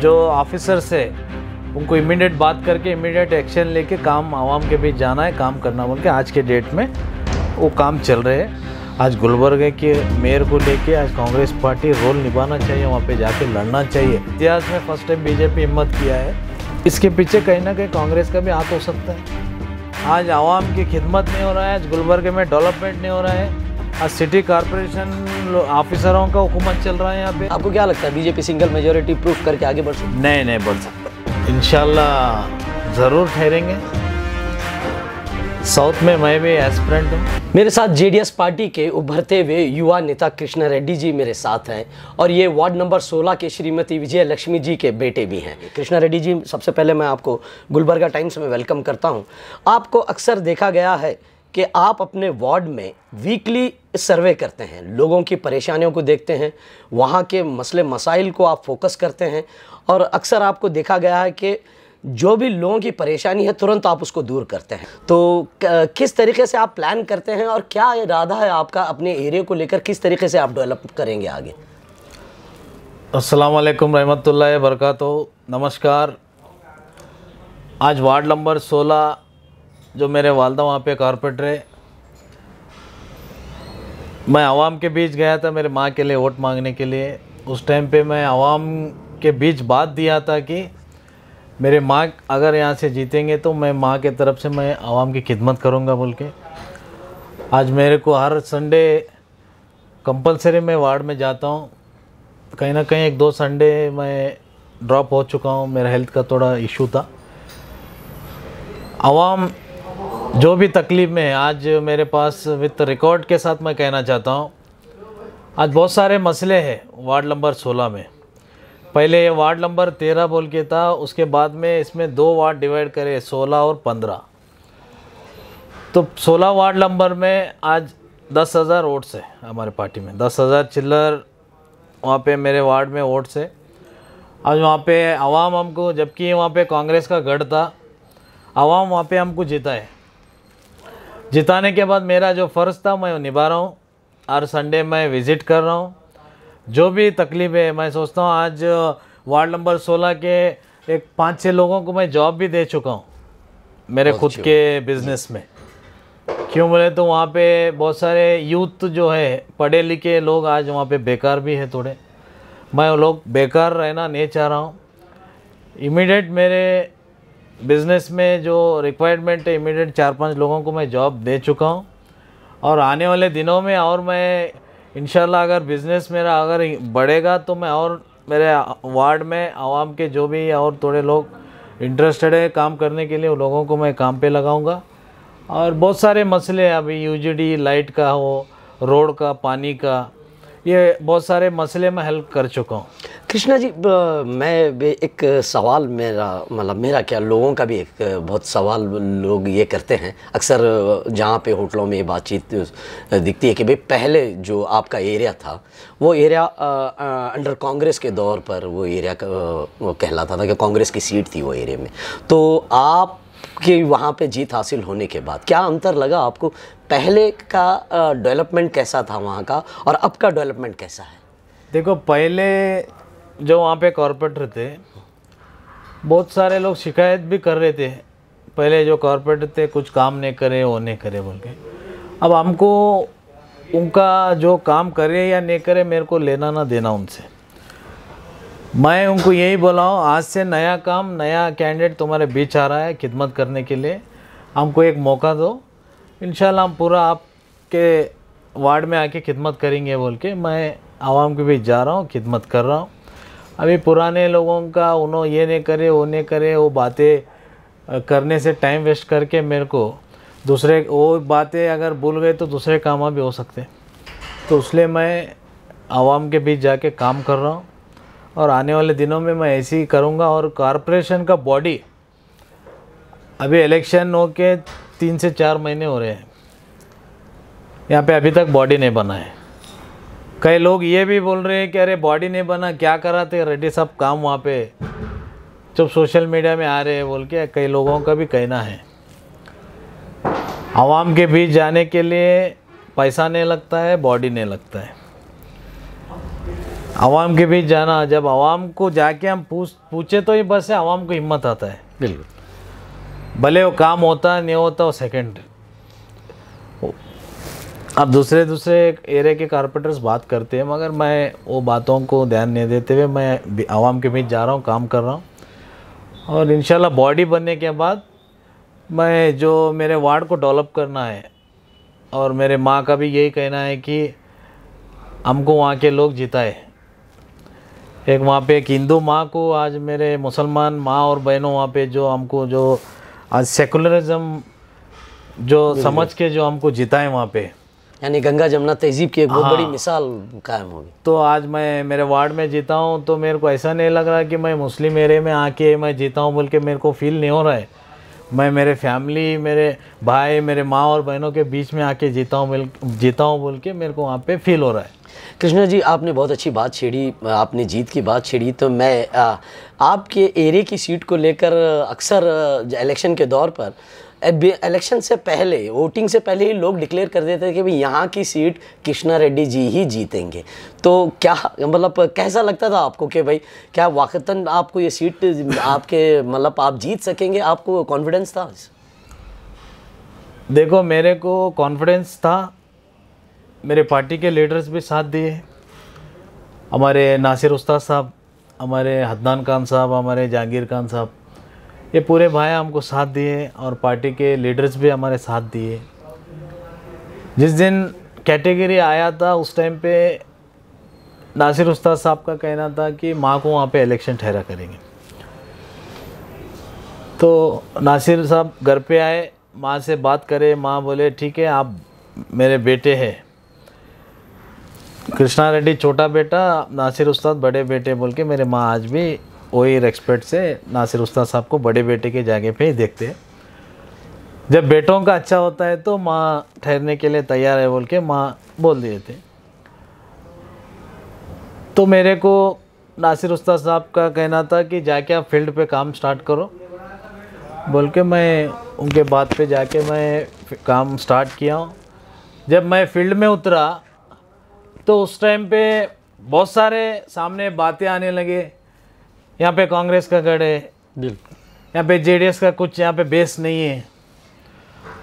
जो ऑफिसर्स है उनको इमीडिएट बात करके इमीडिएट एक्शन लेके काम आवाम के बीच जाना है काम करना बोल के आज के डेट में वो काम चल रहे हैं आज गुलबर्ग के मेयर को लेके आज कांग्रेस पार्टी रोल निभाना चाहिए वहाँ पे जाके लड़ना चाहिए इतिहास में फर्स्ट टाइम बीजेपी हिम्मत किया है इसके पीछे कहीं ना कहीं कांग्रेस का भी हाथ हो सकता है आज आवाम की खिदमत नहीं हो रहा है आज गुलबर्ग में डेवलपमेंट नहीं हो रहा है आज सिटी कॉर्पोरेशन ऑफिसरों का हुकूमत चल रहा है यहाँ पे आपको क्या लगता है बीजेपी सिंगल मेजोरिटी प्रूफ करके आगे बढ़ सकते नहीं नहीं बढ़ सकते इनशाला ज़रूर ठहरेंगे साउथ में मैं भी एस्परेंट हूँ मेरे साथ जेडीएस पार्टी के उभरते हुए युवा नेता कृष्ण रेड्डी जी मेरे साथ हैं और ये वार्ड नंबर 16 के श्रीमती विजय लक्ष्मी जी के बेटे भी हैं कृष्णा रेड्डी जी सबसे पहले मैं आपको गुलबर्गा टाइम्स में वेलकम करता हूँ आपको अक्सर देखा गया है कि आप अपने वार्ड में वीकली सर्वे करते हैं लोगों की परेशानियों को देखते हैं वहाँ के मसले मसाइल को आप फोकस करते हैं और अक्सर आपको देखा गया है कि जो भी लोगों की परेशानी है तुरंत आप उसको दूर करते हैं तो किस तरीके से आप प्लान करते हैं और क्या इरादा है आपका अपने एरिया को लेकर किस तरीके से आप डेवलप करेंगे आगे असलकम रहमत ला बरकत नमस्कार आज वार्ड नंबर सोलह जो मेरे वालदा वहाँ पे कारपेटर है मैं आवाम के बीच गया था मेरे माँ के लिए वोट मांगने के लिए उस टाइम पे मैं आवाम के बीच बात दिया था कि मेरे माँ अगर यहाँ से जीतेंगे तो मैं माँ के तरफ से मैं आवाम की खिदमत करूँगा बोल के आज मेरे को हर संडे कंपलसरी मैं वार्ड में जाता हूँ कहीं ना कहीं एक दो संडे मैं ड्रॉप हो चुका हूँ मेरा हेल्थ का थोड़ा इशू था आवाम जो भी तकलीफ़ में आज मेरे पास विथ रिकॉर्ड के साथ मैं कहना चाहता हूँ आज बहुत सारे मसले हैं वार्ड नंबर 16 में पहले ये वार्ड नंबर 13 बोल के था उसके बाद में इसमें दो वार्ड डिवाइड करे 16 और 15 तो 16 वार्ड नंबर में आज दस हज़ार वोट्स है हमारे पार्टी में दस हज़ार चिल्लर वहाँ पे मेरे वार्ड में वोट्स है आज वहाँ पे आवाम हमको जबकि वहाँ पे कांग्रेस का गढ़ था आवाम वहाँ पे हमको जीता है जिताने के बाद मेरा जो फ़र्ज़ था मैं निभा रहा हूँ हर संडे मैं विज़िट कर रहा हूँ जो भी तकलीफ है मैं सोचता हूँ आज वार्ड नंबर 16 के एक पाँच छः लोगों को मैं जॉब भी दे चुका हूँ मेरे खुद के बिज़नेस में क्यों बोले तो वहाँ पे बहुत सारे यूथ जो है पढ़े लिखे लोग आज वहाँ पे बेकार भी हैं थोड़े मैं लोग बेकार रहना नहीं चाह रहा हूँ इमिडियट मेरे बिज़नेस में जो रिक्वायरमेंट है इमीडिएट चार पांच लोगों को मैं जॉब दे चुका हूँ और आने वाले दिनों में और मैं इन अगर बिज़नेस मेरा अगर बढ़ेगा तो मैं और मेरे वार्ड में आवाम के जो भी और थोड़े लोग इंटरेस्टेड है काम करने के लिए उन लोगों को मैं काम पे लगाऊंगा और बहुत सारे मसले अभी यूजीडी लाइट का हो रोड का पानी का ये बहुत सारे मसले में हेल्प कर चुका हूँ कृष्णा जी मैं एक सवाल मेरा मतलब मेरा क्या लोगों का भी एक बहुत सवाल लोग ये करते हैं अक्सर जहाँ पे होटलों में बातचीत दिखती है कि भाई पहले जो आपका एरिया था वो एरिया अंडर कांग्रेस के दौर पर वो एरिया कहलाता था कि कांग्रेस की सीट थी वो एरिया में तो आप आपके वहाँ पे जीत हासिल होने के बाद क्या अंतर लगा आपको पहले का डेवलपमेंट कैसा था वहाँ का और अब का डेवलपमेंट कैसा है देखो पहले जो वहाँ पे कॉरपोरेटर थे बहुत सारे लोग शिकायत भी कर रहे थे पहले जो कॉरपोरेटर थे कुछ काम नहीं करे वो नहीं करे बोल के अब हमको उनका जो काम करे या नहीं करे मेरे को लेना ना देना उनसे मैं उनको यही बोला हूँ आज से नया काम नया कैंडिडेट तुम्हारे बीच आ रहा है खिदमत करने के लिए हमको एक मौका दो इन हम पूरा आपके वार्ड में आके खिदमत करेंगे बोल के मैं आवाम के बीच जा रहा हूँ खिदमत कर रहा हूँ अभी पुराने लोगों का उन्होंने ये नहीं करे वो नहीं करे वो बातें करने से टाइम वेस्ट करके मेरे को दूसरे वो बातें अगर भूल गए तो दूसरे काम भी हो सकते तो इसलिए मैं आवाम के बीच जाके काम कर रहा हूँ और आने वाले दिनों में मैं ऐसे ही करूँगा और कॉरपोरेशन का बॉडी अभी इलेक्शन हो के तीन से चार महीने हो रहे हैं यहाँ पे अभी तक बॉडी नहीं बना है कई लोग ये भी बोल रहे हैं कि अरे बॉडी नहीं बना क्या कराते रेडी सब काम वहाँ पे जब सोशल मीडिया में आ रहे हैं बोल के कई लोगों का भी कहना है आवाम के बीच जाने के लिए पैसा नहीं लगता है बॉडी नहीं लगता है आवाम के बीच जाना जब आवाम को जाके हम पूछ पूछे तो ये बस है आवाम को हिम्मत आता है बिल्कुल भले वो काम होता है नहीं होता वो सेकंड अब दूसरे दूसरे एरिया के कारपेंटर्स बात करते हैं मगर मैं वो बातों को ध्यान नहीं देते हुए मैं आवाम के बीच जा रहा हूँ काम कर रहा हूँ और इन बॉडी बनने के बाद मैं जो मेरे वार्ड को डेवलप करना है और मेरे माँ का भी यही कहना है कि हमको वहाँ के लोग जिताए एक वहाँ पे एक हिंदू माँ को आज मेरे मुसलमान माँ और बहनों वहाँ पे जो हमको जो आज सेकुलरिज्म जो समझ के जो हमको जिताए वहाँ पे यानी गंगा जमुना तहजीब की एक बहुत हाँ। बड़ी मिसाल कायम होगी तो आज मैं मेरे वार्ड में जीता हूँ तो मेरे को ऐसा नहीं लग रहा कि मैं मुस्लिम एरिए में आके मैं जीता हूँ बोल के मेरे को फील नहीं हो रहा है मैं मेरे फैमिली मेरे भाई मेरे माँ और बहनों के बीच में आके जीता हूँ जीता हूँ बोल के मेरे को वहाँ पे फील हो रहा है कृष्णा जी आपने बहुत अच्छी बात छेड़ी आपने जीत की बात छेड़ी तो मैं आ, आपके एरिए की सीट को लेकर अक्सर इलेक्शन के दौर पर इलेक्शन से पहले वोटिंग से पहले ही लोग डिक्लेयर कर देते थे कि भाई यहाँ की सीट कृष्णा रेड्डी जी ही जीतेंगे तो क्या मतलब कैसा लगता था आपको कि भाई क्या वाक़ता आपको ये सीट आपके मतलब आप जीत सकेंगे आपको कॉन्फिडेंस था देखो मेरे को कॉन्फिडेंस था मेरे पार्टी के लीडर्स भी साथ दिए हमारे नासिर उस्ताद साहब हमारे हदनान खान साहब हमारे जहांगीर खान साहब ये पूरे भाई हमको साथ दिए और पार्टी के लीडर्स भी हमारे साथ दिए जिस दिन कैटेगरी आया था उस टाइम पे नासिर उस्ताद साहब का कहना था कि माँ को वहाँ पे इलेक्शन ठहरा करेंगे तो नासिर साहब घर पे आए माँ से बात करे माँ बोले ठीक है आप मेरे बेटे हैं कृष्णा रेड्डी छोटा बेटा नासिर उस्ताद बड़े बेटे बोल के मेरे माँ आज भी वही रेस्पेक्ट से नासिर उस्ताद साहब को बड़े बेटे के जागे पे ही देखते हैं जब बेटों का अच्छा होता है तो माँ ठहरने के लिए तैयार है बोल के माँ बोल दिए थे तो मेरे को नासिर उस्ताद साहब का कहना था कि जाके आप फील्ड पे काम स्टार्ट करो बोल के मैं उनके बात पे जाके मैं काम स्टार्ट किया हूँ जब मैं फील्ड में उतरा तो उस टाइम पे बहुत सारे सामने बातें आने लगे यहाँ पे कांग्रेस का गढ़ है यहाँ पे जेडीएस का कुछ यहाँ पे बेस नहीं है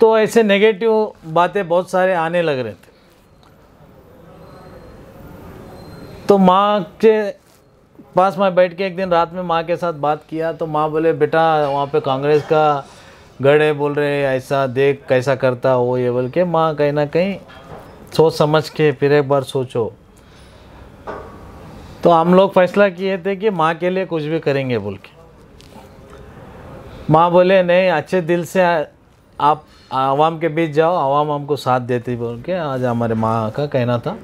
तो ऐसे नेगेटिव बातें बहुत सारे आने लग रहे थे तो माँ के पास मैं बैठ के एक दिन रात में माँ के साथ बात किया तो माँ बोले बेटा वहाँ पे कांग्रेस का गढ़ है बोल रहे ऐसा देख कैसा करता हो ये बोल के माँ कहीं ना कहीं सोच समझ के फिर एक बार सोचो तो हम लोग फैसला किए थे कि माँ के लिए कुछ भी करेंगे बोल के माँ बोले नहीं अच्छे दिल से आप आवाम के बीच जाओ आवाम हमको साथ देती बोल के आज हमारे माँ का कहना था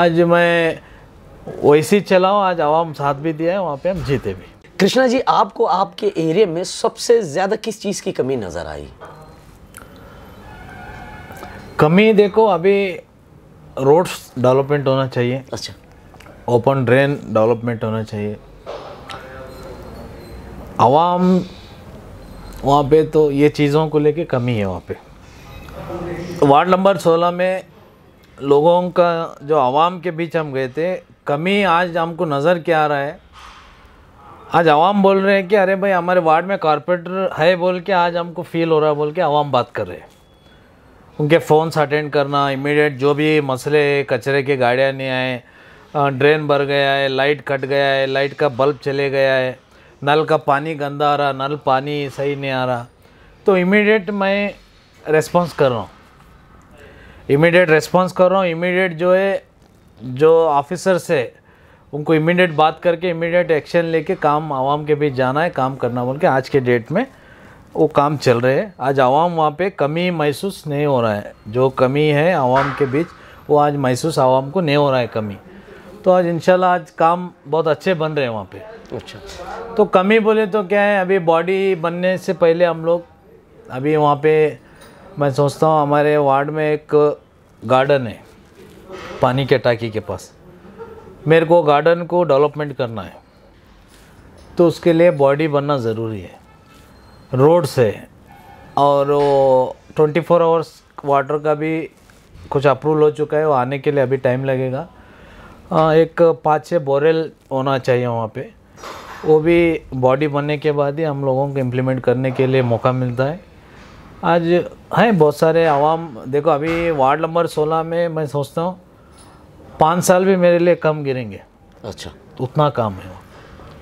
आज मैं वैसे चलाओ आज आवाम साथ भी दिया है वहाँ पे हम जीते भी कृष्णा जी आपको आपके एरिया में सबसे ज़्यादा किस चीज़ की कमी नज़र आई कमी देखो अभी रोड्स डेवलपमेंट होना चाहिए अच्छा ओपन ड्रेन डेवलपमेंट होना चाहिए आवाम वहाँ पे तो ये चीज़ों को लेके कमी है वहाँ पे वार्ड नंबर 16 में लोगों का जो आवाम के बीच हम गए थे कमी आज हमको नज़र क्या आ रहा है आज आवाम बोल रहे हैं कि अरे भाई हमारे वार्ड में कारपेटर है बोल के आज हमको फील हो रहा है बोल के आवाम बात कर रहे हैं उनके फ़ोन्स अटेंड करना इमीडिएट जो भी मसले कचरे के गाड़ियाँ नहीं आए ड्रेन भर गया है लाइट कट गया है लाइट का बल्ब चले गया है नल का पानी गंदा आ रहा नल पानी सही नहीं आ रहा तो इमीडिएट मैं रेस्पॉन्स कर रहा हूँ इमीडिएट रेस्पॉन्स कर रहा हूँ इमीडिएट जो है जो ऑफिसर्स है उनको इमीडिएट बात करके इमीडिएट एक्शन लेके काम आवाम के बीच जाना है काम करना बोल के आज के डेट में वो काम चल रहे हैं आज आवाम वहाँ पे कमी महसूस नहीं हो रहा है जो कमी है आवाम के बीच वो आज महसूस आवाम को नहीं हो रहा है कमी तो आज इंशाल्लाह आज काम बहुत अच्छे बन रहे हैं वहाँ पे अच्छा, अच्छा। तो कमी बोले तो क्या है अभी बॉडी बनने से पहले हम लोग अभी वहाँ पे मैं सोचता हूँ हमारे वार्ड में एक गार्डन है पानी के टाकी के पास मेरे को गार्डन को डेवलपमेंट करना है तो उसके लिए बॉडी बनना ज़रूरी है रोड से और वो ट्वेंटी फोर आवर्स वाटर का भी कुछ अप्रूवल हो चुका है वो आने के लिए अभी टाइम लगेगा एक पाँच छः बोरेल होना चाहिए वहाँ पे वो भी बॉडी बनने के बाद ही हम लोगों को इम्प्लीमेंट करने के लिए मौका मिलता है आज हैं बहुत सारे आवाम देखो अभी वार्ड नंबर 16 में मैं सोचता हूँ पाँच साल भी मेरे लिए कम गिरेंगे अच्छा उतना काम है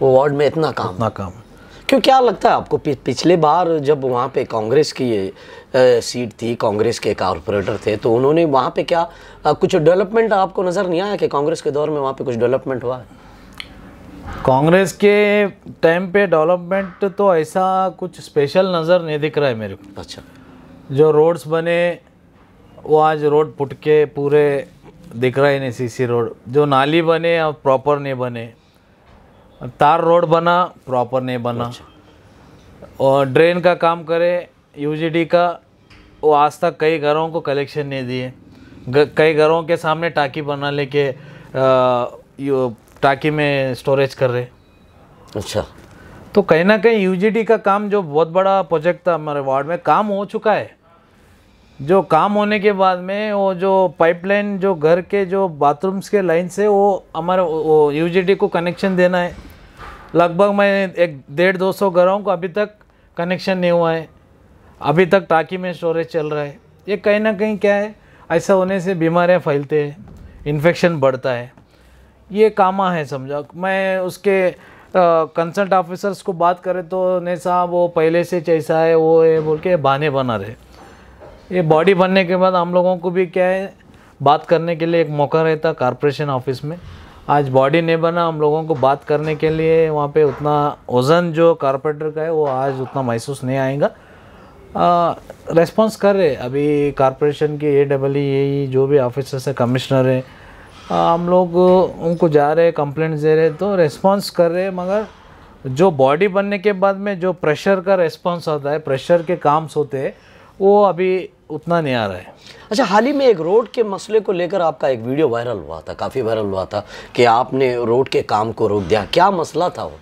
वो वार्ड में इतना काम इतना काम है क्यों क्या लगता है आपको पिछले बार जब वहाँ पे कांग्रेस की ए, सीट थी कांग्रेस के कॉरपोरेटर थे तो उन्होंने वहाँ पे क्या आ, कुछ डेवलपमेंट आपको नज़र नहीं आया कि कांग्रेस के दौर में वहाँ पे कुछ डेवलपमेंट हुआ है कांग्रेस के टाइम पे डेवलपमेंट तो ऐसा कुछ स्पेशल नज़र नहीं दिख रहा है मेरे को अच्छा जो रोड्स बने वो आज रोड पुट के पूरे दिख रहे नहीं सी रोड जो नाली बने और प्रॉपर नहीं बने तार रोड बना प्रॉपर नहीं बना अच्छा। और ड्रेन का काम करे यूजीडी का वो आज तक कई घरों को कलेक्शन नहीं दिए कई घरों के सामने टाकी बना लेके टाकी में स्टोरेज कर रहे अच्छा तो कहीं ना कहीं यूजीडी का काम जो बहुत बड़ा प्रोजेक्ट था हमारे वार्ड में काम हो चुका है जो काम होने के बाद में वो जो पाइपलाइन जो घर के जो बाथरूम्स के लाइन से वो हमारे वो यूजीडी को कनेक्शन देना है लगभग मैं एक डेढ़ दो सौ घरों को अभी तक कनेक्शन नहीं हुआ है अभी तक टाकी में स्टोरेज चल रहा है ये कहीं ना कहीं क्या है ऐसा होने से बीमारियाँ फैलते हैं इन्फेक्शन बढ़ता है ये कामा है समझा मैं उसके कंसल्ट ऑफिसर्स को बात करें तो ने साहब वो पहले से जैसा है वो है बोल के बहाने बना रहे ये बॉडी बनने के बाद हम लोगों को भी क्या है बात करने के लिए एक मौका रहता कॉरपोरेशन ऑफिस में आज बॉडी नहीं बना हम लोगों को बात करने के लिए वहाँ पे उतना वज़न जो कारपेंटर का है वो आज उतना महसूस नहीं आएगा रेस्पॉन्स कर रहे अभी कॉरपोरेशन के ए डबल ई जो भी ऑफिसर्स हैं कमिश्नर हैं हम लोग उनको जा रहे कंप्लेंट्स दे रहे तो रेस्पॉन्स कर रहे मगर जो बॉडी बनने के बाद में जो प्रेशर का रेस्पॉन्स होता है प्रेशर के काम्स होते हैं वो अभी उतना नहीं आ रहा है अच्छा हाल ही में एक रोड के मसले को लेकर आपका एक वीडियो वायरल हुआ था काफ़ी वायरल हुआ था कि आपने रोड के काम को रोक दिया क्या मसला था वो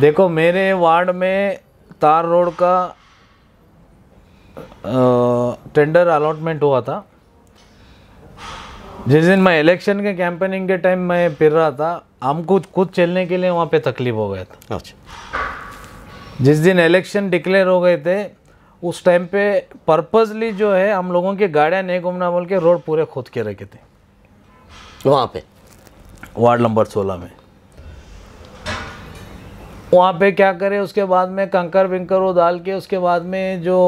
देखो मेरे वार्ड में तार रोड का टेंडर अलॉटमेंट हुआ था जिस दिन मैं इलेक्शन के कैंपेनिंग के टाइम मैं फिर रहा था हमको खुद चलने के लिए वहाँ पे तकलीफ हो गया था अच्छा जिस दिन इलेक्शन डिक्लेयर हो गए थे उस टाइम पे पर्पजली जो है हम लोगों की गाड़ियाँ नहीं घूमना बोल के रोड पूरे खोद के रखे थे वहाँ पे वार्ड नंबर सोलह में वहाँ पे क्या करे उसके बाद में कंकर विंकर वो डाल के उसके बाद में जो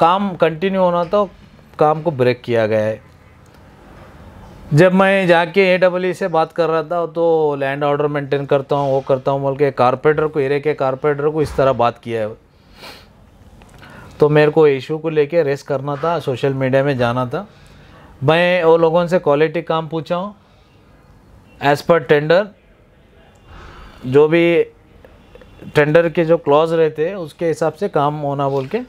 काम कंटिन्यू होना था काम को ब्रेक किया गया है जब मैं जाके ए डब्ल्यू e से बात कर रहा था तो लैंड ऑर्डर मेंटेन करता हूँ वो करता हूँ बोल के कारपेंटर को एरे के कारपेंटर को इस तरह बात किया है तो मेरे को इशू को लेके रेस करना था सोशल मीडिया में जाना था मैं वो लोगों से क्वालिटी काम पूछा हूँ एज़ पर टेंडर जो भी टेंडर के जो क्लॉज रहते हैं उसके हिसाब से काम होना बोल के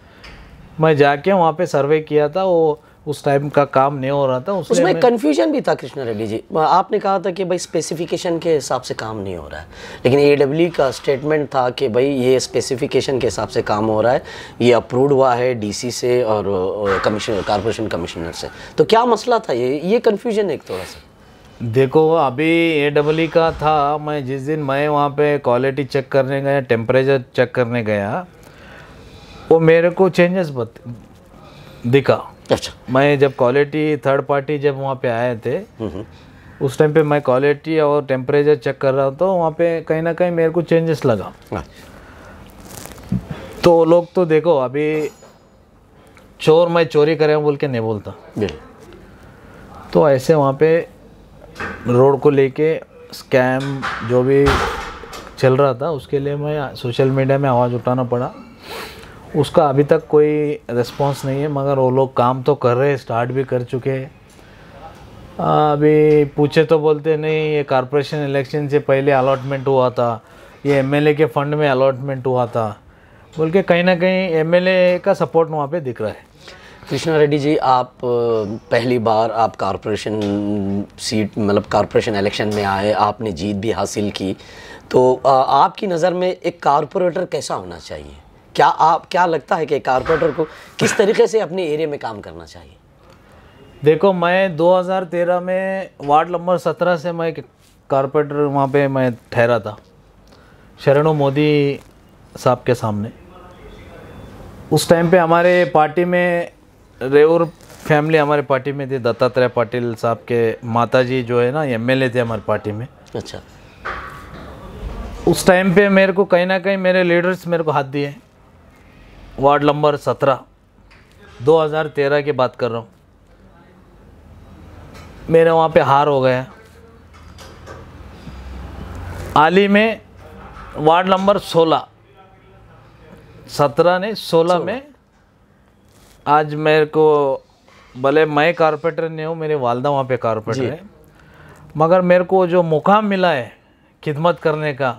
मैं जाके वहाँ पे सर्वे किया था वो उस टाइम का काम नहीं हो रहा था उसमें कन्फ्यूजन भी था कृष्णा रेड्डी जी आपने कहा था कि भाई स्पेसिफिकेशन के हिसाब से काम नहीं हो रहा है लेकिन ए का स्टेटमेंट था कि भाई ये स्पेसिफिकेशन के हिसाब से काम हो रहा है ये अप्रूव हुआ है डी से और कमिश्नर कॉरपोरेशन कमिश्नर से तो क्या मसला था ये ये कन्फ्यूजन एक थोड़ा सा देखो अभी ए डबल का था मैं जिस दिन मैं वहाँ पे क्वालिटी चेक करने गया टेम्परेचर चेक करने गया वो मेरे को चेंजेस बत दिखा अच्छा मैं जब क्वालिटी थर्ड पार्टी जब वहाँ पे आए थे उस टाइम पे मैं क्वालिटी और टेम्परेचर चेक कर रहा था वहाँ पे कहीं ना कहीं मेरे को चेंजेस लगा हाँ। तो लोग तो देखो अभी चोर मैं चोरी करे बोल के नहीं बोलता तो ऐसे वहाँ पे रोड को लेके स्कैम जो भी चल रहा था उसके लिए मैं सोशल मीडिया में आवाज़ उठाना पड़ा उसका अभी तक कोई रिस्पॉन्स नहीं है मगर वो लोग काम तो कर रहे हैं स्टार्ट भी कर चुके हैं अभी पूछे तो बोलते नहीं ये कॉरपोरेशन इलेक्शन से पहले अलॉटमेंट हुआ था ये एमएलए के फंड में अलॉटमेंट हुआ था बोल के कहीं ना कहीं एमएलए का सपोर्ट वहाँ पे दिख रहा है कृष्णा रेड्डी जी आप पहली बार आप कॉरपोरेशन सीट मतलब कॉरपोरेशन इलेक्शन में आए आपने जीत भी हासिल की तो आपकी नज़र में एक कॉरपोरेटर कैसा होना चाहिए क्या आप क्या लगता है कि कारपोरेटर को किस तरीके से अपने एरिया में काम करना चाहिए देखो मैं 2013 में वार्ड नंबर 17 से मैं कारपोरेटर वहाँ पे मैं ठहरा था शरणो मोदी साहब के सामने उस टाइम पे हमारे पार्टी में रेवर फैमिली हमारे पार्टी में थी दत्तात्रेय पाटिल साहब के माताजी जो है ना एमएलए थे हमारे पार्टी में अच्छा उस टाइम पे मेरे को कहीं ना कहीं मेरे लीडर्स मेरे को हाथ दिए वार्ड नंबर सत्रह 2013 की बात कर रहा हूँ मेरे वहाँ पे हार हो गया आली में वार्ड नंबर 16 सत्रह ने 16 में आज मेरे को भले मैं कारपेटर नहीं हूँ मेरे वालदा वहाँ पे कारपेटर है मगर मेरे को जो मुकाम मिला है खिदमत करने का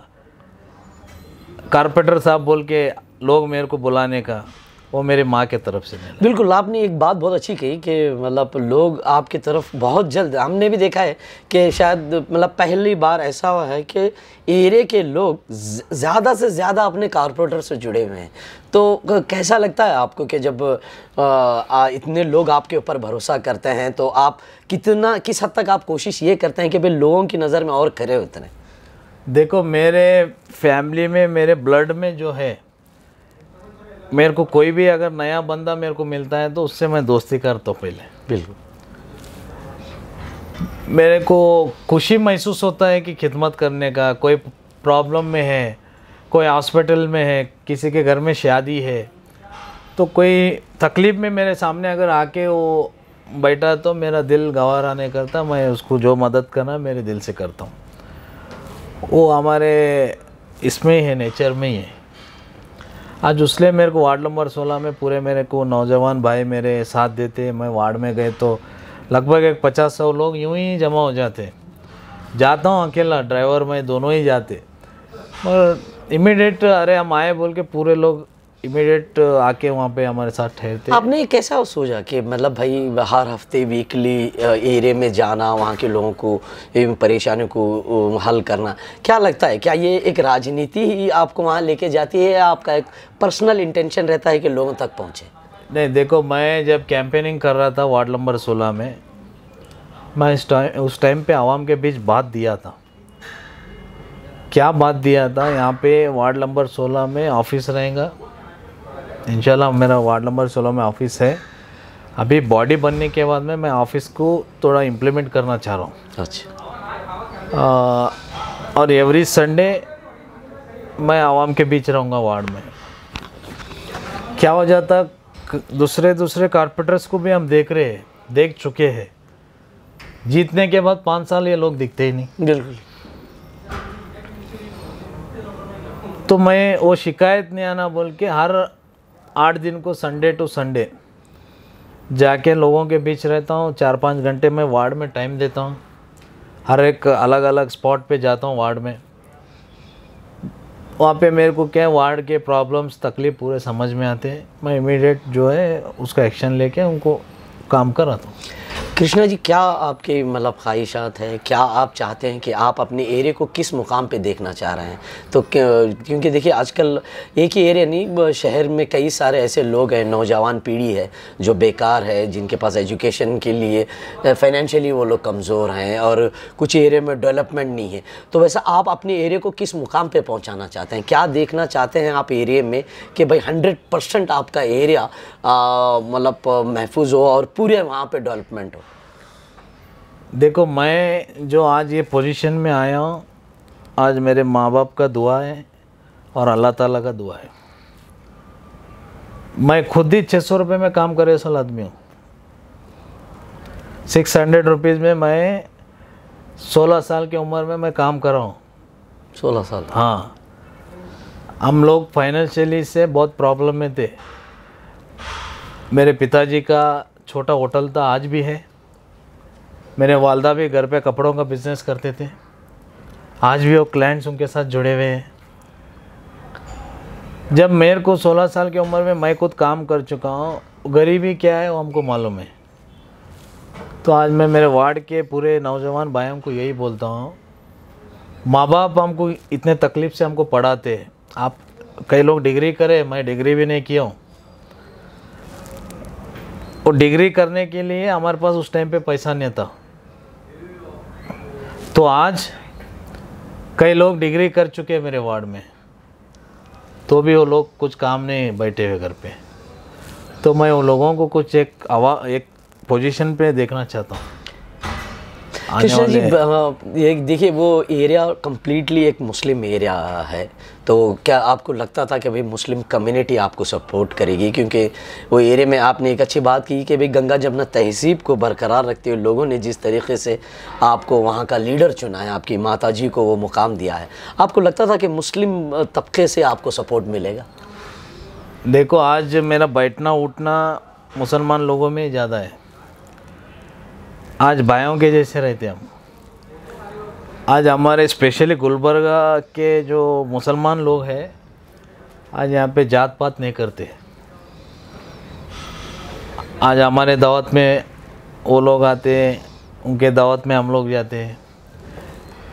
कारपेटर साहब बोल के लोग मेरे को बुलाने का वो मेरे माँ के तरफ से बिल्कुल आपने एक बात बहुत अच्छी कही कि मतलब लोग आपकी तरफ बहुत जल्द हमने भी देखा है कि शायद मतलब पहली बार ऐसा हुआ है कि एरे के लोग ज़्यादा से ज़्यादा अपने कारपोरेटर से जुड़े हुए हैं तो कैसा लगता है आपको कि जब आ, आ, इतने लोग आपके ऊपर भरोसा करते हैं तो आप कितना किस हद तक आप कोशिश ये करते हैं कि भाई लोगों की नज़र में और खड़े उतने देखो मेरे फैमिली में मेरे ब्लड में जो है मेरे को कोई भी अगर नया बंदा मेरे को मिलता है तो उससे मैं दोस्ती करता हूँ पहले बिल्कुल मेरे को खुशी महसूस होता है कि खिदमत करने का कोई प्रॉब्लम में है कोई हॉस्पिटल में है किसी के घर में शादी है तो कोई तकलीफ़ में मेरे सामने अगर आके वो बैठा तो मेरा दिल गवारा नहीं करता मैं उसको जो मदद करना मेरे दिल से करता हूँ वो हमारे इसमें ही है नेचर में ही है आज उसलिए मेरे को वार्ड नंबर 16 में पूरे मेरे को नौजवान भाई मेरे साथ देते मैं वार्ड में गए तो लगभग एक पचास सौ लोग यूं ही जमा हो जाते जाता हूँ अकेला ड्राइवर में दोनों ही जाते मगर इमीडिएट अरे हम आए बोल के पूरे लोग इमीडिएट आके वहाँ पे हमारे साथ ठहरते आपने कैसा सोचा कि मतलब भाई हर हफ्ते वीकली एरिए में जाना वहाँ के लोगों को परेशानियों को हल करना क्या लगता है क्या ये एक राजनीति ही आपको वहाँ लेके जाती है या आपका एक पर्सनल इंटेंशन रहता है कि लोगों तक पहुँचे नहीं देखो मैं जब कैंपेनिंग कर रहा था वार्ड नंबर सोलह में मैं इस टाइम उस टाइम पे आवाम के बीच बात दिया था क्या बात दिया था यहाँ पे वार्ड नंबर 16 में ऑफिस रहेगा इंशाल्लाह मेरा वार्ड नंबर सोलह में ऑफिस है अभी बॉडी बनने के बाद में मैं ऑफिस को थोड़ा इम्प्लीमेंट करना चाह रहा हूँ अच्छा और एवरी संडे मैं आवाम के बीच रहूँगा वार्ड में क्या वजह था दूसरे दूसरे कारपेंटर्स को भी हम देख रहे हैं देख चुके हैं जीतने के बाद पाँच साल ये लोग दिखते ही नहीं बिल्कुल तो मैं वो शिकायत नहीं आना बोल के हर आठ दिन को संडे टू संडे जाके लोगों के बीच रहता हूँ चार पाँच घंटे में वार्ड में टाइम देता हूँ हर एक अलग अलग स्पॉट पे जाता हूँ वार्ड में वहाँ पे मेरे को क्या वार्ड के प्रॉब्लम्स तकलीफ पूरे समझ में आते हैं मैं इमीडिएट जो है उसका एक्शन लेके उनको काम कराता हूँ कृष्णा जी क्या आपके मतलब ख्वाहिशात हैं क्या आप चाहते हैं कि आप अपने एरिया को किस मुकाम पे देखना चाह रहे हैं तो क्योंकि देखिए आजकल एक ही एरिया नहीं शहर में कई सारे ऐसे लोग हैं नौजवान पीढ़ी है जो बेकार है जिनके पास एजुकेशन के लिए फाइनेंशियली वो लोग कमज़ोर हैं और कुछ एरिया में डेवलपमेंट नहीं है तो वैसा आप अपने एरिया को किस मुकाम पर पहुँचाना चाहते हैं क्या देखना चाहते हैं आप एरिए में कि भाई हंड्रेड आपका एरिया मतलब महफूज हो और पूरे वहाँ पर डेवलपमेंट हो देखो मैं जो आज ये पोजीशन में आया हूँ आज मेरे माँ बाप का दुआ है और अल्लाह ताला का दुआ है मैं खुद ही छः सौ रुपये में काम करे असल आदमी हूँ सिक्स हंड्रेड रुपीज़ में मैं सोलह साल की उम्र में मैं काम कर रहा हूँ सोलह साल हाँ हम लोग फाइनेंशियली से बहुत प्रॉब्लम में थे मेरे पिताजी का छोटा होटल था आज भी है मेरे वालदा भी घर पे कपड़ों का बिज़नेस करते थे आज भी वो क्लाइंट्स उनके साथ जुड़े हुए हैं जब मेरे को 16 साल की उम्र में मैं खुद काम कर चुका हूँ गरीबी क्या है वो हमको मालूम है तो आज मैं मेरे वार्ड के पूरे नौजवान भाइयों को यही बोलता हूँ माँ बाप हमको इतने तकलीफ़ से हमको पढ़ाते आप कई लोग डिग्री करें मैं डिग्री भी नहीं किया हूँ और डिग्री करने के लिए हमारे पास उस टाइम पे पैसा नहीं था तो आज कई लोग डिग्री कर चुके हैं मेरे वार्ड में तो भी वो लोग कुछ काम नहीं बैठे हुए घर पे तो मैं उन लोगों को कुछ एक आवा एक पोजीशन पे देखना चाहता हूँ कृष्ण जी ये देखिए वो एरिया कम्प्लीटली एक मुस्लिम एरिया है तो क्या आपको लगता था कि भाई मुस्लिम कम्युनिटी आपको सपोर्ट करेगी क्योंकि वो एरिया में आपने एक अच्छी बात की कि भाई गंगा जमुना तहजीब को बरकरार रखते हुए लोगों ने जिस तरीके से आपको वहाँ का लीडर चुना है आपकी माता जी को वो मुकाम दिया है आपको लगता था कि मुस्लिम तबके से आपको सपोर्ट मिलेगा देखो आज मेरा बैठना उठना मुसलमान लोगों में ज़्यादा है आज भाइयों के जैसे रहते हम आज हमारे स्पेशली गुलबर्गा के जो मुसलमान लोग हैं आज यहाँ पे जात पात नहीं करते आज हमारे दावत में वो लोग आते हैं उनके दावत में हम लोग जाते हैं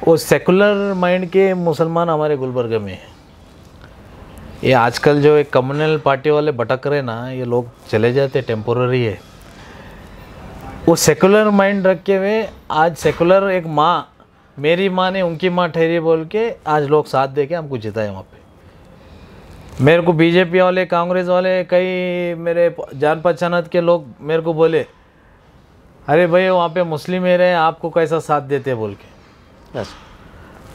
वो सेकुलर माइंड के मुसलमान हमारे गुलबर्गा में हैं ये आजकल जो एक कम्युनल पार्टी वाले भटक रहे ना ये लोग चले जाते टेम्पोररी है वो सेकुलर माइंड रख के हुए आज सेकुलर एक माँ मेरी माँ ने उनकी माँ ठहरी बोल के आज लोग साथ दे के हमको जिताए वहाँ पे मेरे को बीजेपी वाले कांग्रेस वाले कई मेरे जान पहचानत के लोग मेरे को बोले अरे भाई वहाँ पे मुस्लिम एरे हैं आपको कैसा साथ देते बोल के yes.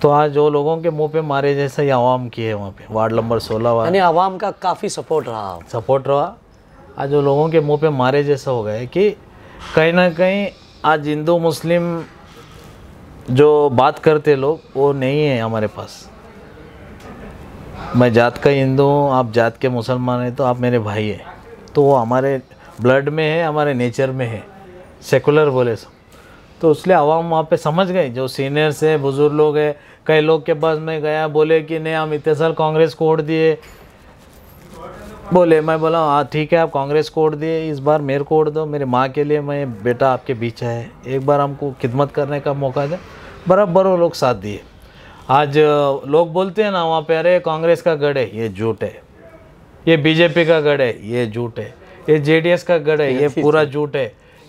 तो आज जो लोगों के मुंह पे मारे जैसा ये आवाम की है वहाँ पे वार्ड नंबर सोलह वाले आवाम का काफ़ी सपोर्ट रहा सपोर्ट रहा आज जो लोगों के मुंह पे मारे जैसा हो गया कि कहीं ना कहीं आज हिंदू मुस्लिम जो बात करते लोग वो नहीं है हमारे पास मैं जात का हिंदू हूँ आप जात के मुसलमान हैं तो आप मेरे भाई हैं तो वो हमारे ब्लड में है हमारे नेचर में है सेकुलर बोले सब तो इसलिए आवाम वहाँ पे समझ गए जो सीनियर्स हैं बुज़ुर्ग लोग हैं कई लोग के पास मैं गया बोले कि नहीं हम इतने साल कांग्रेस को वोट दिए बोले मैं बोला हाँ ठीक है आप कांग्रेस को वोट दिए इस बार मेरे को वोट दो मेरे माँ के लिए मैं बेटा आपके बीच है एक बार हमको खिदमत करने का मौका दे बराबर वो लोग साथ दिए आज लोग बोलते हैं ना वहाँ पे अरे कांग्रेस का गढ़ है ये झूठ है ये बीजेपी का गढ़ है ये झूठ है ये जेडीएस का गढ़ है ये पूरा झूठ है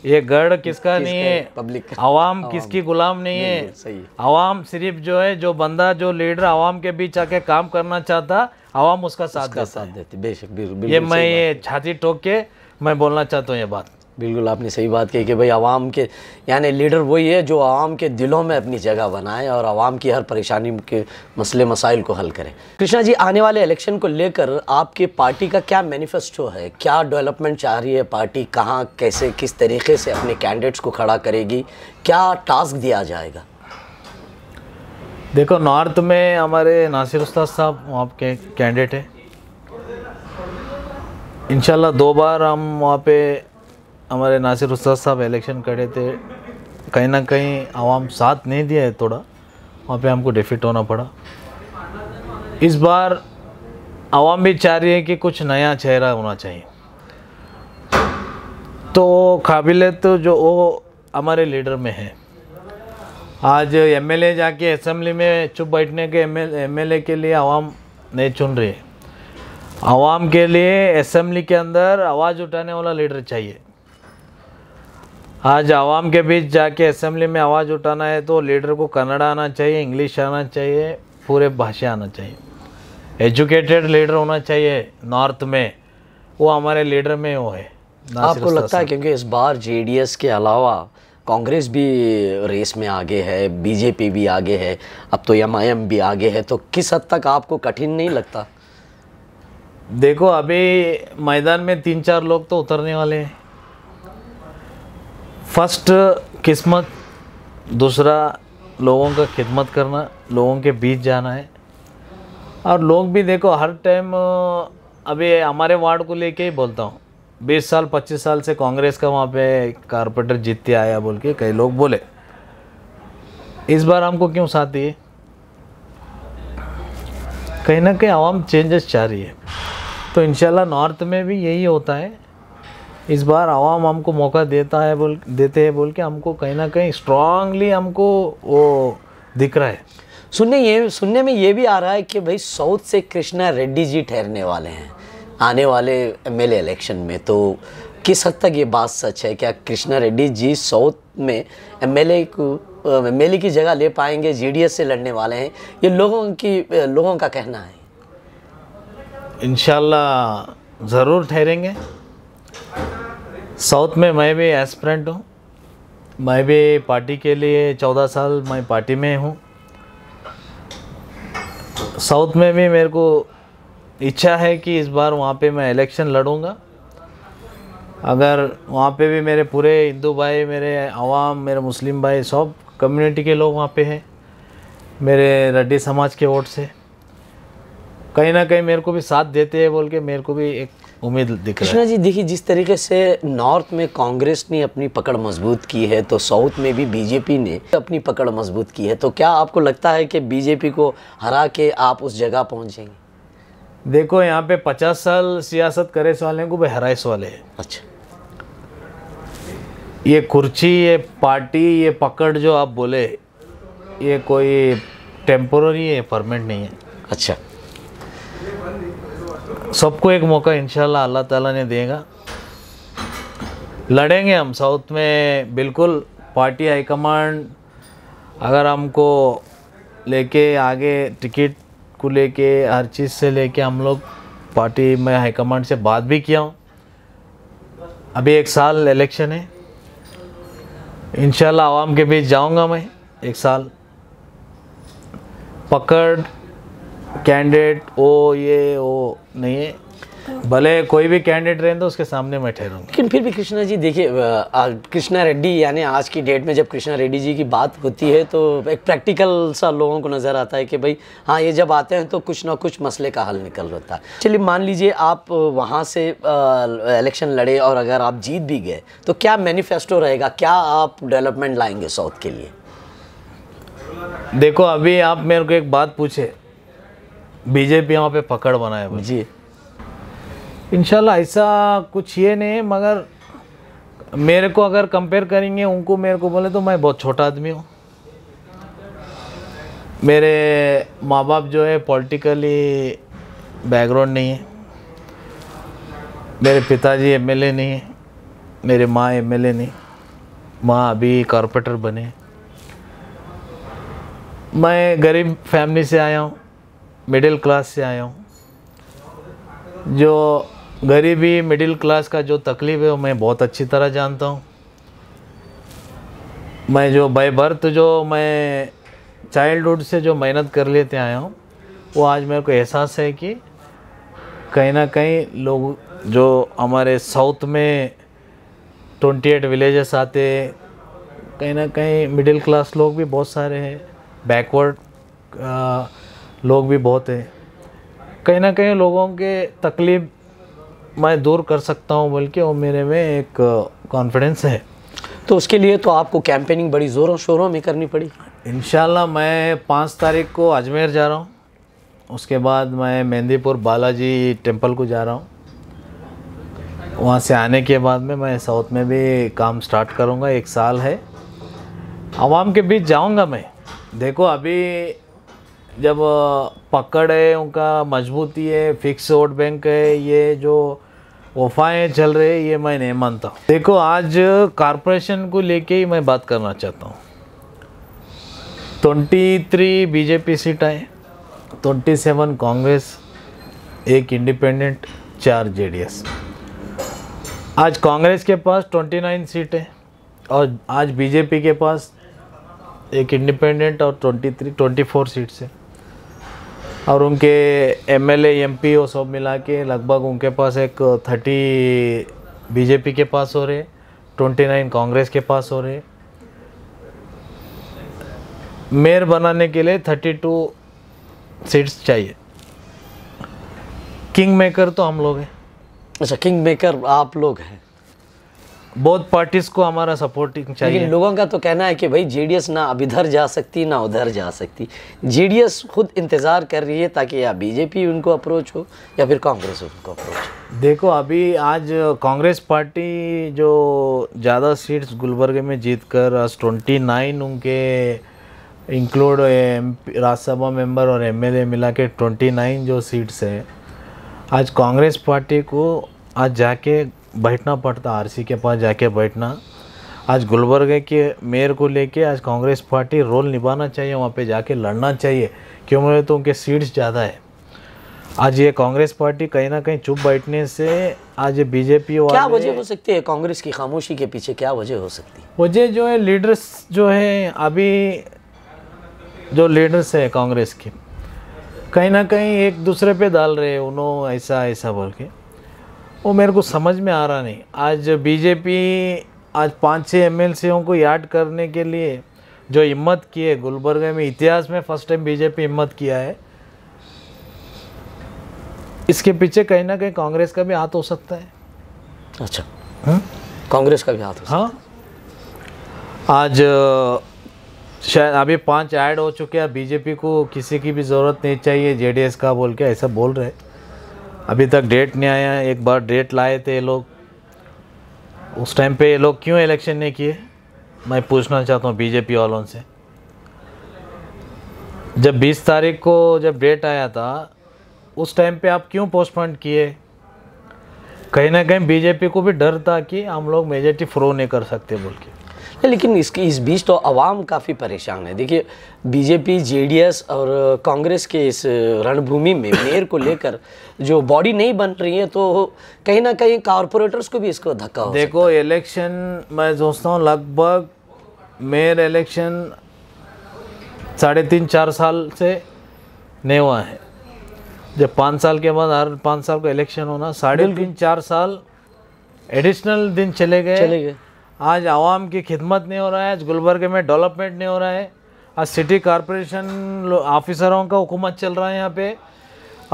ये गढ़ किसका नहीं है पब्लिक आवाम किसकी गुलाम नहीं है सही आवाम सिर्फ जो है जो बंदा जो लीडर आवाम के बीच आके काम करना चाहता आवाम उसका साथ उसका साथ देती बेशक बिल्कुल ये मैं ये छाती टोक के मैं बोलना चाहता हूँ ये बात बिल्कुल आपने सही बात कही कि भाई आवाम के यानी लीडर वही है जो आवाम के दिलों में अपनी जगह बनाए और आवाम की हर परेशानी के मसले मसाइल को हल करें कृष्णा जी आने वाले इलेक्शन को लेकर आपकी पार्टी का क्या मैनिफेस्टो है क्या डेवलपमेंट चाह रही है पार्टी कहाँ कैसे किस तरीके से अपने कैंडिडेट्स को खड़ा करेगी क्या टास्क दिया जाएगा देखो नॉर्थ में हमारे नासिर उस्ताद साहब वहाँ के कैंडिडेट हैं इनशाला दो बार हम वहाँ पे हमारे नासिर उस्ताद साहब इलेक्शन करे थे कहीं ना कहीं आवाम साथ नहीं दिया है थोड़ा वहाँ पे हमको डिफिट होना पड़ा इस बार आवाम भी चाह रही है कि कुछ नया चेहरा होना चाहिए तो काबिलियत तो जो वो हमारे लीडर में है आज एमएलए जाके असम्बली में चुप बैठने के एमएलए के लिए आवाम नहीं चुन रही है आवाम के लिए असम्बली के अंदर आवाज़ उठाने वाला लीडर चाहिए आज आवाम के बीच जाके असम्बली में आवाज़ उठाना है तो लीडर को कन्नड़ा आना चाहिए इंग्लिश आना चाहिए पूरे भाषा आना चाहिए एजुकेटेड लीडर होना चाहिए नॉर्थ में वो हमारे लीडर में वो है आपको लगता है क्योंकि इस बार जेडीएस के अलावा कांग्रेस भी रेस में आगे है बीजेपी भी आगे है अब तो एम भी आगे है तो किस हद तक आपको कठिन नहीं लगता देखो अभी मैदान में तीन चार लोग तो उतरने वाले हैं फर्स्ट किस्मत दूसरा लोगों का खिदमत करना लोगों के बीच जाना है और लोग भी देखो हर टाइम अभी हमारे वार्ड को लेके ही बोलता हूँ बीस साल पच्चीस साल से कांग्रेस का वहाँ पे कारपोरेटर जीतते आया बोल के कई लोग बोले इस बार हमको क्यों साथ दिए कहीं ना कहीं आवाम चेंजेस चाह रही है तो इनशाला नॉर्थ में भी यही होता है इस बार आवाम हमको मौका देता है बोल देते हैं बोल के हमको कहीं ना कहीं स्ट्रांगली हमको वो दिख रहा है सुनने ये सुनने में ये भी आ रहा है कि भाई साउथ से कृष्णा रेड्डी जी ठहरने वाले हैं आने वाले एम इलेक्शन में तो किस हद तक ये बात सच है क्या कृष्णा रेड्डी जी साउथ में एम को एम की जगह ले पाएंगे जी से लड़ने वाले हैं ये लोगों की लोगों का कहना है इन ज़रूर ठहरेंगे साउथ में मैं भी एस्परेंट हूँ मैं भी पार्टी के लिए चौदह साल मैं पार्टी में हूँ साउथ में भी मेरे को इच्छा है कि इस बार वहाँ पे मैं इलेक्शन लड़ूँगा अगर वहाँ पे भी मेरे पूरे हिंदू भाई मेरे आवाम मेरे मुस्लिम भाई सब कम्युनिटी के लोग वहाँ पे हैं मेरे रड्डी समाज के वोट से कहीं ना कहीं मेरे को भी साथ देते हैं बोल के मेरे को भी एक उम्मीद दिख रहा कृष्णा जी देखिए जिस तरीके से नॉर्थ में कांग्रेस ने अपनी पकड़ मजबूत की है तो साउथ में भी बीजेपी ने अपनी पकड़ मजबूत की है तो क्या आपको लगता है कि बीजेपी को हरा के आप उस जगह पहुँचेंगे देखो यहाँ पे पचास साल सियासत करे वाले को भाई हराइस वाले हैं अच्छा ये कुर्सी ये पार्टी ये पकड़ जो आप बोले ये कोई टेम्पोरी है परमानेंट नहीं है अच्छा सबको एक मौका इंशाल्लाह अल्लाह ताला ने देगा लड़ेंगे हम साउथ में बिल्कुल पार्टी हाईकमांड अगर हमको लेके आगे टिकट को लेके हर चीज़ से लेके हम लोग पार्टी में हाईकमांड से बात भी किया हूँ अभी एक साल इलेक्शन है इन आवाम के बीच जाऊँगा मैं एक साल पकड़ कैंडिडेट वो ये वो नहीं है भले कोई भी कैंडिडेट रहे तो उसके सामने मैं ठहरा लेकिन फिर भी कृष्णा जी देखिए कृष्णा रेड्डी यानी आज की डेट में जब कृष्णा रेड्डी जी की बात होती है तो एक प्रैक्टिकल सा लोगों को नज़र आता है कि भाई हाँ ये जब आते हैं तो कुछ ना कुछ मसले का हल निकल रहता है चलिए मान लीजिए आप वहाँ से इलेक्शन लड़े और अगर आप जीत भी गए तो क्या मैनिफेस्टो रहेगा क्या आप डेवलपमेंट लाएंगे साउथ के लिए देखो अभी आप मेरे को एक बात पूछे बीजेपी यहाँ पे पकड़ बनाए जी इनशाला ऐसा कुछ ये नहीं मगर मेरे को अगर कंपेयर करेंगे उनको मेरे को बोले तो मैं बहुत छोटा आदमी हूँ मेरे माँ बाप जो है पॉलिटिकली बैकग्राउंड नहीं है मेरे पिताजी एमएलए नहीं है मेरे माँ एमएलए नहीं माँ अभी कॉरपोरेटर बने मैं गरीब फैमिली से आया हूँ मिडिल क्लास से आया हूँ जो गरीबी मिडिल क्लास का जो तकलीफ़ है वो मैं बहुत अच्छी तरह जानता हूँ मैं जो बाय बर्थ जो मैं चाइल्डहुड से जो मेहनत कर लेते आया हूँ वो आज मेरे को एहसास है कि कहीं ना कहीं लोग जो हमारे साउथ में ट्वेंटी एट विलेजेस आते कहीं ना कहीं मिडिल क्लास लोग भी बहुत सारे हैं बैकवर्ड लोग भी बहुत हैं कहीं ना कहीं लोगों के तकलीफ़ मैं दूर कर सकता हूँ बल्कि वो मेरे में एक कॉन्फिडेंस है तो उसके लिए तो आपको कैंपेनिंग बड़ी ज़ोरों शोरों में करनी पड़ी इन मैं पाँच तारीख को अजमेर जा रहा हूँ उसके बाद मैं मेहंदीपुर बालाजी टेम्पल को जा रहा हूँ वहाँ से आने के बाद में मैं साउथ में भी काम स्टार्ट करूँगा एक साल है आवाम के बीच जाऊँगा मैं देखो अभी जब पकड़ है उनका मजबूती है फिक्स वोट बैंक है ये जो वफाएं चल रहे ये मैं नहीं मानता हूँ देखो आज कारपोरेशन को लेके ही मैं बात करना चाहता हूँ ट्वेंटी थ्री बीजेपी सीट आए ट्वेंटी सेवन कांग्रेस एक इंडिपेंडेंट चार जेडीएस आज कांग्रेस के पास ट्वेंटी नाइन सीट है और आज बीजेपी के पास एक इंडिपेंडेंट और twenty three twenty four seats है और उनके एम एल एमपी और सब मिला के लगभग उनके पास एक थर्टी बीजेपी के पास हो रहे ट्वेंटी नाइन कांग्रेस के पास हो रहे मेयर बनाने के लिए थर्टी टू सीट्स चाहिए किंग मेकर तो हम लोग हैं अच्छा किंग मेकर आप लोग हैं बहुत पार्टीज को हमारा सपोर्टिंग चाहिए लेकिन लोगों का तो कहना है कि भाई जेडीएस ना अब इधर जा सकती ना उधर जा सकती जेडीएस खुद इंतज़ार कर रही है ताकि या बीजेपी उनको अप्रोच हो या फिर कांग्रेस उनको अप्रोच हो देखो अभी आज कांग्रेस पार्टी जो ज़्यादा सीट्स गुलबर्ग में जीत कर आज ट्वेंटी नाइन उनके इंक्लूड राज्यसभा मेंबर और एमएलए मिला के ट्वेंटी नाइन जो सीट्स है आज कांग्रेस पार्टी को आज जाके बैठना पड़ता आरसी के पास जाके बैठना आज गुलबर्ग के मेयर को लेके आज कांग्रेस पार्टी रोल निभाना चाहिए वहाँ पे जाके लड़ना चाहिए क्यों बोले तो उनके सीट्स ज़्यादा है आज ये कांग्रेस पार्टी कहीं ना कहीं चुप बैठने से आज ये बीजेपी वाले क्या वजह हो सकती है कांग्रेस की खामोशी के पीछे क्या वजह हो सकती है वजह जो है लीडर्स जो है अभी जो लीडर्स है कांग्रेस के कहीं ना कहीं एक दूसरे पे डाल रहे हैं उन्होंने ऐसा ऐसा बोल के वो मेरे को समझ में आ रहा नहीं आज बीजेपी आज पाँच छः एम को याद करने के लिए जो हिम्मत की है गुलबर्ग में इतिहास में फर्स्ट टाइम बीजेपी हिम्मत किया है इसके पीछे कहीं ना कहीं कांग्रेस का भी हाथ हो सकता है अच्छा हाँ? कांग्रेस का भी हाथ हो सकता हाँ आज शायद अभी पांच ऐड हो चुके हैं बीजेपी को किसी की भी ज़रूरत नहीं चाहिए जेडीएस का बोल के ऐसा बोल रहे हैं अभी तक डेट नहीं आया एक बार डेट लाए थे ये लोग उस टाइम पे ये लोग क्यों इलेक्शन नहीं किए मैं पूछना चाहता हूँ बीजेपी वालों से जब 20 तारीख को जब डेट आया था उस टाइम पे आप क्यों पोस्टपोन किए कहीं ना कहीं बीजेपी को भी डर था कि हम लोग मेजोरिटी फ्रो नहीं कर सकते बोल के लेकिन इसकी इस बीच तो आवाम काफ़ी परेशान है देखिए बीजेपी जेडीएस और कांग्रेस के इस रणभूमि में मेयर को लेकर जो बॉडी नहीं बन रही है तो कहीं ना कहीं कॉरपोरेटर्स को भी इसको धक्का देखो इलेक्शन मैं सोचता हूँ लगभग मेयर इलेक्शन साढ़े तीन चार साल से नहीं हुआ है जब पाँच साल के बाद हर पाँच साल का इलेक्शन होना साढ़े तीन चार साल एडिशनल दिन चले गए चले गए आज आवाम की खिदमत नहीं हो रहा है आज गुलबर्ग में डेवलपमेंट नहीं हो रहा है आज सिटी कॉरपोरेशन ऑफिसरों का हुकूमत चल रहा है यहाँ पे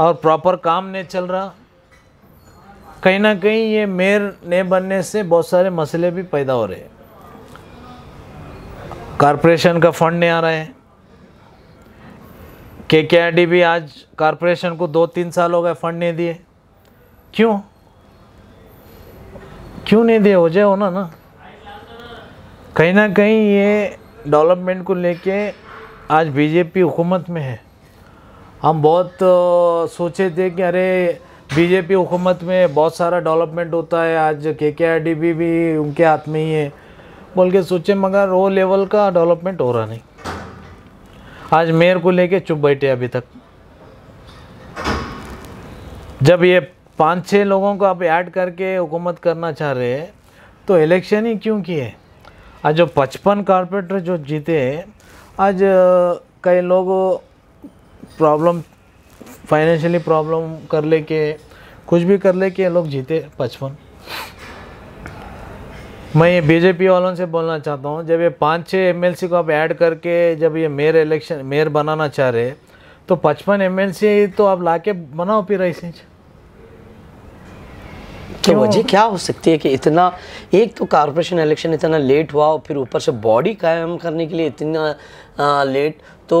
और प्रॉपर काम नहीं चल रहा कहीं ना कहीं ये मेयर नहीं बनने से बहुत सारे मसले भी पैदा हो रहे हैं कॉरपोरेशन का फंड नहीं आ रहा है के के आर डी भी आज कॉरपोरेशन को दो तीन साल हो गए फंड नहीं दिए क्यों क्यों नहीं दिए हो ना ना कहीं ना कहीं ये डेवलपमेंट को लेके आज बीजेपी हुकूमत में है हम बहुत सोचे थे कि अरे बीजेपी हुकूमत में बहुत सारा डेवलपमेंट होता है आज के के आर डी भी, भी उनके हाथ में ही है बोल के सोचे मगर वो लेवल का डेवलपमेंट हो रहा नहीं आज मेयर को लेके चुप बैठे अभी तक जब ये पाँच छः लोगों को आप ऐड करके हुकूमत करना चाह रहे हैं तो इलेक्शन ही क्यों किए आज जो पचपन कारपेंटर जो जीते आज कई लोग प्रॉब्लम फाइनेंशियली प्रॉब्लम कर ले के कुछ भी कर ले के लोग जीते पचपन मैं ये बीजेपी वालों से बोलना चाहता हूँ जब ये पाँच छः एम को आप ऐड करके जब ये मेयर इलेक्शन मेयर बनाना चाह रहे तो पचपन एम तो आप लाके बनाओ फिर ऐसे तो वजह क्या हो सकती है कि इतना एक तो कॉरपोरेशन इलेक्शन इतना लेट हुआ और फिर ऊपर से बॉडी कायम करने के लिए इतना आ, लेट तो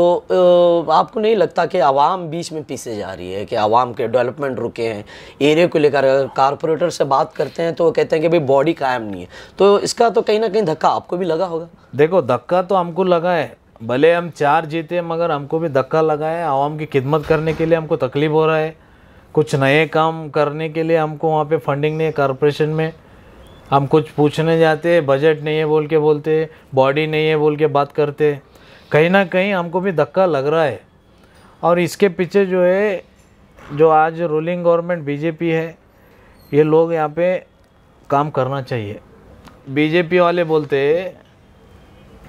आपको नहीं लगता कि आवाम बीच में पीसे जा रही है कि आवाम के डेवलपमेंट रुके हैं एरिया को लेकर अगर कारपोरेटर से बात करते हैं तो वो कहते हैं कि भाई बॉडी कायम नहीं है तो इसका तो कहीं ना कहीं धक्का आपको भी लगा होगा देखो धक्का तो हमको लगा है भले हम चार जीते मगर हमको भी धक्का लगा है आवाम की खिदमत करने के लिए हमको तकलीफ हो रहा है कुछ नए काम करने के लिए हमको वहाँ पे फंडिंग नहीं है कॉरपोरेशन में हम कुछ पूछने जाते हैं बजट नहीं है बोल के बोलते बॉडी नहीं है बोल के बात करते कहीं ना कहीं हमको भी धक्का लग रहा है और इसके पीछे जो है जो आज रूलिंग गवर्नमेंट बीजेपी है ये लोग यहाँ पे काम करना चाहिए बीजेपी वाले बोलते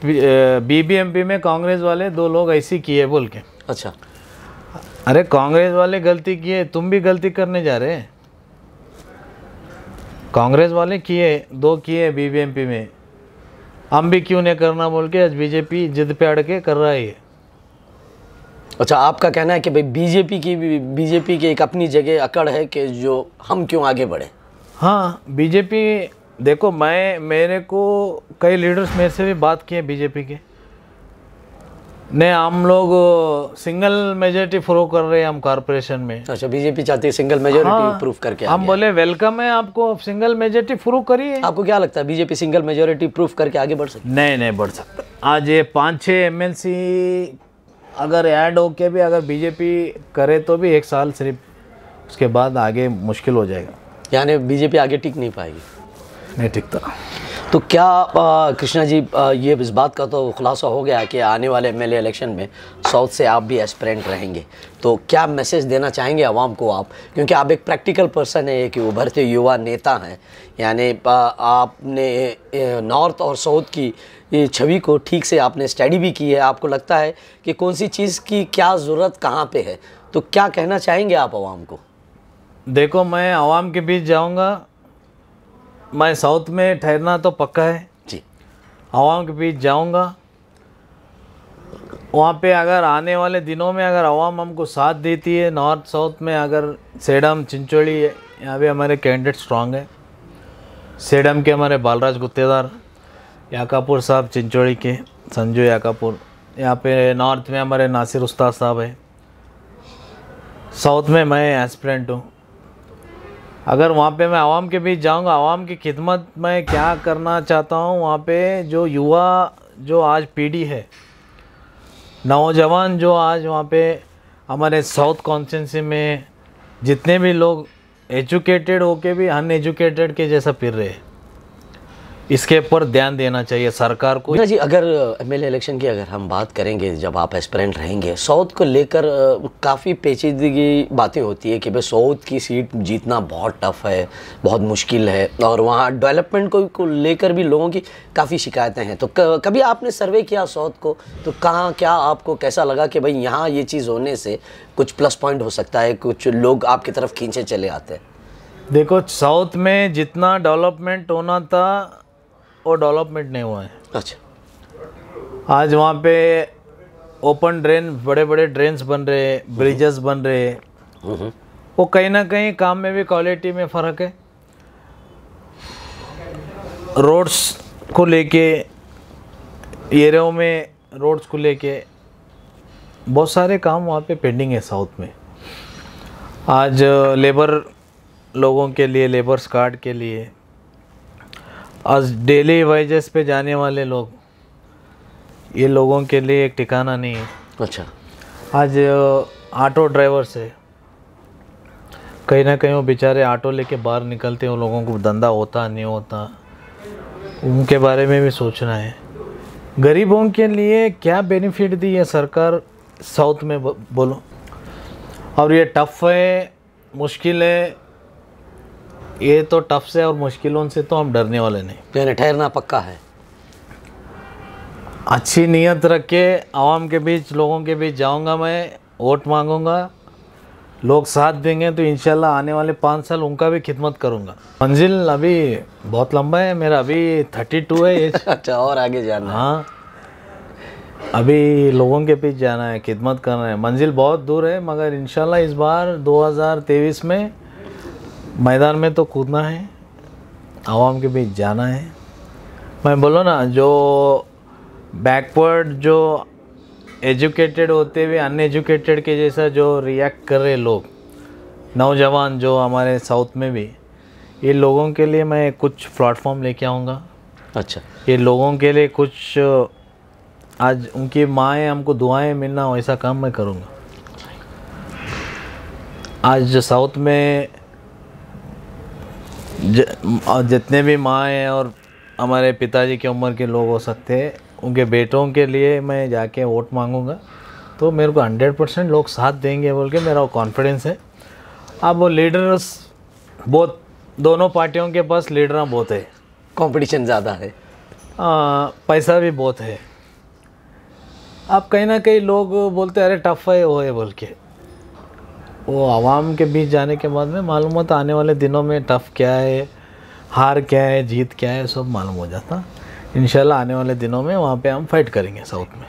बीबीएमपी में कांग्रेस वाले दो लोग ऐसे किए बोल के अच्छा अरे कांग्रेस वाले गलती किए तुम भी गलती करने जा रहे कांग्रेस वाले किए दो किए बीबीएमपी में हम भी क्यों नहीं करना बोल के आज बीजेपी जिद पे अड़ के कर रहा है अच्छा आपका कहना है कि भाई बीजेपी की भी बीजेपी की एक अपनी जगह अकड़ है कि जो हम क्यों आगे बढ़े हाँ बीजेपी देखो मैं मेरे को कई लीडर्स मेरे से भी बात किए बीजेपी के नहीं हम लोग सिंगल मेजोरिटी प्रूव कर रहे हैं हम कारपोरेशन में अच्छा बीजेपी चाहती है सिंगल मेजोरिटी हाँ, प्रूव करके हम बोले वेलकम है आपको सिंगल मेजोरिटी प्रूव करिए आपको क्या लगता है बीजेपी सिंगल मेजोरिटी प्रूव करके आगे बढ़ सकती नहीं नहीं बढ़ सकता आज ये पाँच छः एम अगर ऐड होके भी अगर बीजेपी करे तो भी एक साल सिर्फ उसके बाद आगे मुश्किल हो जाएगा यानी बीजेपी आगे टिक नहीं पाएगी नहीं टिकता तो क्या कृष्णा जी आ, ये इस बात का तो खुलासा हो गया कि आने वाले एम इलेक्शन में साउथ से आप भी एस्परेंट रहेंगे तो क्या मैसेज देना चाहेंगे आवाम को आप क्योंकि आप एक प्रैक्टिकल पर्सन है कि उभरते युवा नेता हैं यानी आपने नॉर्थ और साउथ की छवि को ठीक से आपने स्टडी भी की है आपको लगता है कि कौन सी चीज़ की क्या ज़रूरत कहाँ पर है तो क्या कहना चाहेंगे आप आवाम को देखो मैं आवाम के बीच जाऊँगा मैं साउथ में ठहरना तो पक्का है जी आवाम के बीच जाऊंगा वहाँ पे अगर आने वाले दिनों में अगर आवाम हमको साथ देती है नॉर्थ साउथ में अगर सेडम चिंचोली यहाँ पे हमारे कैंडिडेट स्ट्रांग है सेडम के हमारे बालराज गुत्तेदार याकापुर साहब चिंचोली के संजू याकापुर यहाँ पे नॉर्थ में हमारे नासिर उस्ताद साहब है साउथ में मैं एस्पिरेंट हूँ अगर वहाँ पे मैं आवाम के बीच जाऊँगा आवाम की खिदमत में क्या करना चाहता हूँ वहाँ पे जो युवा जो आज पीढ़ी है नौजवान जो आज वहाँ पे हमारे साउथ कॉन्स्टेंसी में जितने भी लोग एजुकेटेड होके भी अनएजुकेटेड के जैसा फिर रहे हैं इसके ऊपर ध्यान देना चाहिए सरकार को जी अगर एम इलेक्शन की अगर हम बात करेंगे जब आप एस्परेंट रहेंगे साउथ को लेकर काफ़ी पेचीदगी बातें होती है कि भाई साउथ की सीट जीतना बहुत टफ है बहुत मुश्किल है और वहाँ डेवलपमेंट को, लेकर भी लोगों की काफ़ी शिकायतें हैं तो कभी आपने सर्वे किया साउथ को तो कहाँ क्या आपको कैसा लगा कि भाई यहाँ ये चीज़ होने से कुछ प्लस पॉइंट हो सकता है कुछ लोग आपकी तरफ खींचे चले आते हैं देखो साउथ में जितना डेवलपमेंट होना था और डेवलपमेंट नहीं हुआ है अच्छा आज वहाँ पे ओपन ड्रेन बड़े बड़े ड्रेन्स बन रहे ब्रिजेस बन रहे हम्म। वो कहीं ना कहीं काम में भी क्वालिटी में फ़र्क है रोड्स को लेके एरियाओं में रोड्स को लेके बहुत सारे काम वहाँ पे पेंडिंग है साउथ में आज लेबर लोगों के लिए लेबर्स कार्ड के लिए आज डेली वेजेस पे जाने वाले लोग ये लोगों के लिए एक ठिकाना नहीं है अच्छा आज ऑटो ड्राइवर से कहीं ना कहीं वो बेचारे ऑटो लेके बाहर निकलते हैं लोगों को धंधा होता नहीं होता उनके बारे में भी सोचना है गरीबों के लिए क्या बेनिफिट दी है सरकार साउथ में बोलो और ये टफ है मुश्किल है ये तो टफ से और मुश्किलों से तो हम डरने वाले नहीं यानी ठहरना पक्का है अच्छी नीयत रख के आवाम के बीच लोगों के बीच जाऊंगा मैं वोट मांगूंगा लोग साथ देंगे तो इन आने वाले पाँच साल उनका भी खिदमत करूंगा मंजिल अभी बहुत लंबा है मेरा अभी थर्टी टू है अच्छा और आगे जाना हाँ अभी लोगों के बीच जाना है खिदमत करना है मंजिल बहुत दूर है मगर इन इस बार दो में मैदान में तो कूदना है आवाम के बीच जाना है मैं बोलो ना जो बैकवर्ड जो एजुकेटेड होते हुए अनएजुकेटेड के जैसा जो रिएक्ट कर रहे लोग नौजवान जो हमारे साउथ में भी ये लोगों के लिए मैं कुछ प्लेटफॉर्म लेके आऊँगा अच्छा ये लोगों के लिए कुछ आज उनकी माएँ हमको दुआएं मिलना वैसा काम मैं करूँगा आज साउथ में ज, जितने भी माँ हैं और हमारे पिताजी की उम्र के लोग हो सकते हैं उनके बेटों के लिए मैं जाके वोट मांगूंगा तो मेरे को हंड्रेड परसेंट लोग साथ देंगे बोल के मेरा कॉन्फिडेंस है अब वो लीडर्स बहुत दोनों पार्टियों के पास लीडर बहुत है कंपटीशन ज़्यादा है आ, पैसा भी बहुत है अब कहीं ना कहीं लोग बोलते अरे टफ है वो है बोल के वो आवाम के बीच जाने के बाद में मालूम होता आने वाले दिनों में टफ़ क्या है हार क्या है जीत क्या है सब मालूम हो जाता इन आने वाले दिनों में वहाँ पर हम फाइट करेंगे साउथ में